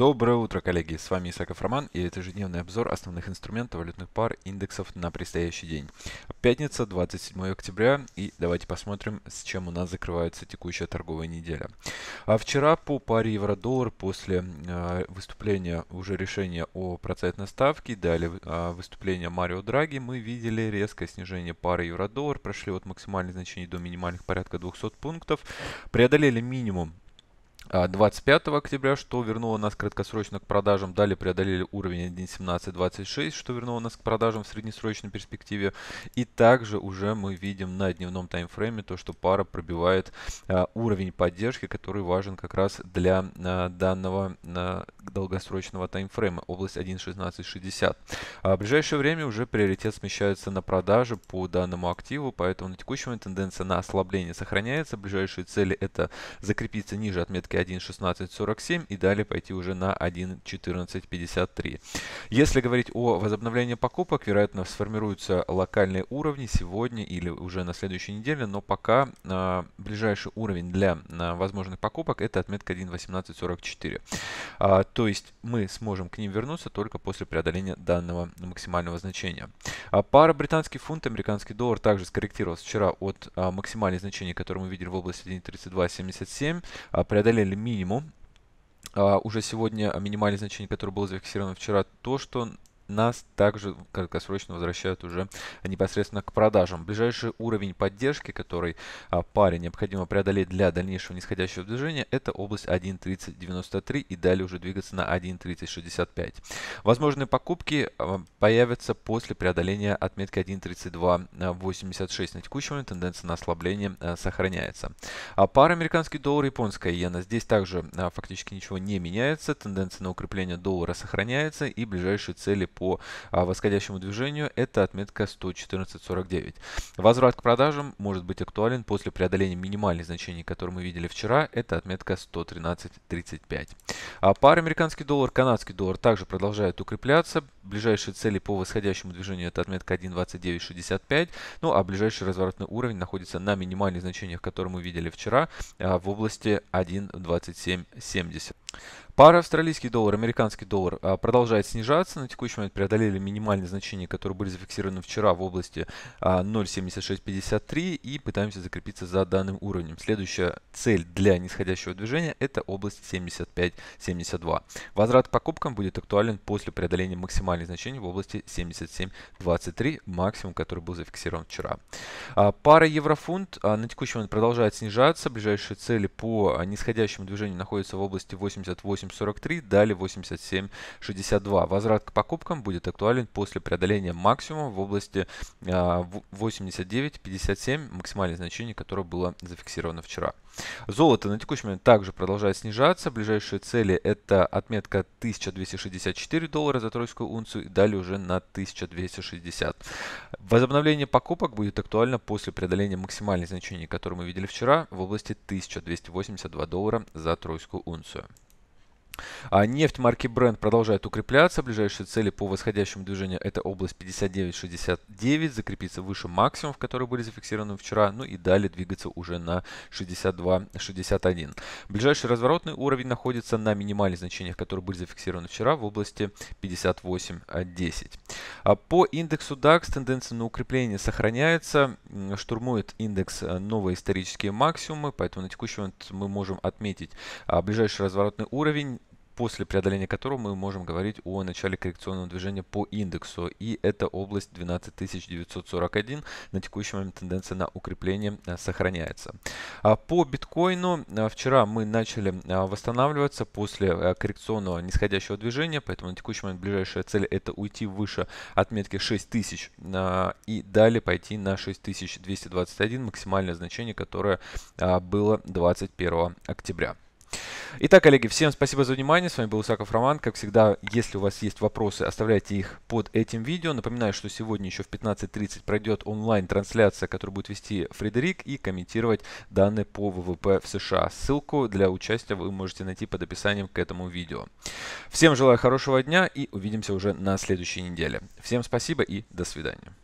Доброе утро, коллеги! С вами Исаков Роман и это ежедневный обзор основных инструментов валютных пар индексов на предстоящий день. Пятница, 27 октября и давайте посмотрим, с чем у нас закрывается текущая торговая неделя. А вчера по паре евро-доллар после э, выступления уже решения о процентной ставке, далее э, а, выступление Марио Драги, мы видели резкое снижение пары евро-доллар, прошли от максимальных значений до минимальных порядка 200 пунктов, преодолели минимум 25 а, октября, что вернуло нас краткосрочно к продажам. Далее преодолели уровень 1.1726, что вернуло нас к продажам в среднесрочной перспективе. И также уже мы видим на дневном таймфрейме то, что пара пробивает а, уровень поддержки, который важен как раз для а, данного а, долгосрочного таймфрейма, область 1.1660. А в ближайшее время уже приоритет смещается на продажи по данному активу, поэтому на текущем тенденция на ослабление сохраняется. Ближайшие цели это закрепиться ниже отметки 1.16.47 и далее пойти уже на 1.14.53. Если говорить о возобновлении покупок, вероятно, сформируются локальные уровни сегодня или уже на следующей неделе, но пока э, ближайший уровень для э, возможных покупок это отметка 1.18.44. Э, а, то есть мы сможем к ним вернуться только после преодоления данного максимального значения. А пара британский фунт, американский доллар также скорректировалась вчера от максимальных значений, которые мы видели в области 1.32.77, преодолели сделали минимум. А, уже сегодня минимальное значение, которое было зафиксировано вчера, то, что нас также краткосрочно возвращают уже непосредственно к продажам. Ближайший уровень поддержки, который а, паре необходимо преодолеть для дальнейшего нисходящего движения, это область 1.3093 и далее уже двигаться на 1.3065. Возможные покупки а, появятся после преодоления отметки 1.3286. На текущий момент тенденция на ослабление а, сохраняется. А пара американский доллар и японская иена. Здесь также а, фактически ничего не меняется. Тенденция на укрепление доллара сохраняется и ближайшие цели по по а, восходящему движению, это отметка 114.49. Возврат к продажам может быть актуален после преодоления минимальных значений, которые мы видели вчера, это отметка 113.35. А пара американский доллар, канадский доллар также продолжает укрепляться. Ближайшие цели по восходящему движению это отметка 1.2965, ну а ближайший разворотный уровень находится на минимальных значениях, которые мы видели вчера а, в области 1.2770. Пара австралийский доллар, американский доллар а, продолжает снижаться. На текущий момент преодолели минимальные значения, которые были зафиксированы вчера в области 0.7653 а, и пытаемся закрепиться за данным уровнем. Следующая цель для нисходящего движения это область 75.72. Возврат к покупкам будет актуален после преодоления максимальных значений в области 77.23, максимум, который был зафиксирован вчера. А, пара еврофунт на текущий момент продолжает снижаться. Ближайшие цели по нисходящему движению находятся в области 8 88.43, далее 87.62. Возврат к покупкам будет актуален после преодоления максимума в области 89.57, а, максимальное значение, которое было зафиксировано вчера. Золото на текущий момент также продолжает снижаться. Ближайшие цели это отметка 1264 доллара за тройскую унцию и далее уже на 1260. Возобновление покупок будет актуально после преодоления максимальных значений, которые мы видели вчера, в области 1282 доллара за тройскую унцию. А нефть марки Brent продолжает укрепляться. Ближайшие цели по восходящему движению – это область 59-69, закрепиться выше максимумов, которые были зафиксированы вчера, ну и далее двигаться уже на 62-61. Ближайший разворотный уровень находится на минимальных значениях, которые были зафиксированы вчера в области 58-10. А по индексу DAX тенденция на укрепление сохраняется. Штурмует индекс э, новые исторические максимумы, поэтому на текущий момент мы можем отметить а, ближайший разворотный уровень после преодоления которого мы можем говорить о начале коррекционного движения по индексу. И это область 12941. На текущий момент тенденция на укрепление э, сохраняется. А по биткоину э, вчера мы начали э, восстанавливаться после коррекционного нисходящего движения, поэтому на текущий момент ближайшая цель это уйти выше отметки 6000 и далее пойти на 6221, максимальное значение, которое было 21 октября. Итак, коллеги, всем спасибо за внимание. С вами был Усаков Роман. Как всегда, если у вас есть вопросы, оставляйте их под этим видео. Напоминаю, что сегодня еще в 15.30 пройдет онлайн-трансляция, которую будет вести Фредерик и комментировать данные по ВВП в США. Ссылку для участия вы можете найти под описанием к этому видео. Всем желаю хорошего дня и увидимся уже на следующей неделе. Всем спасибо и до свидания.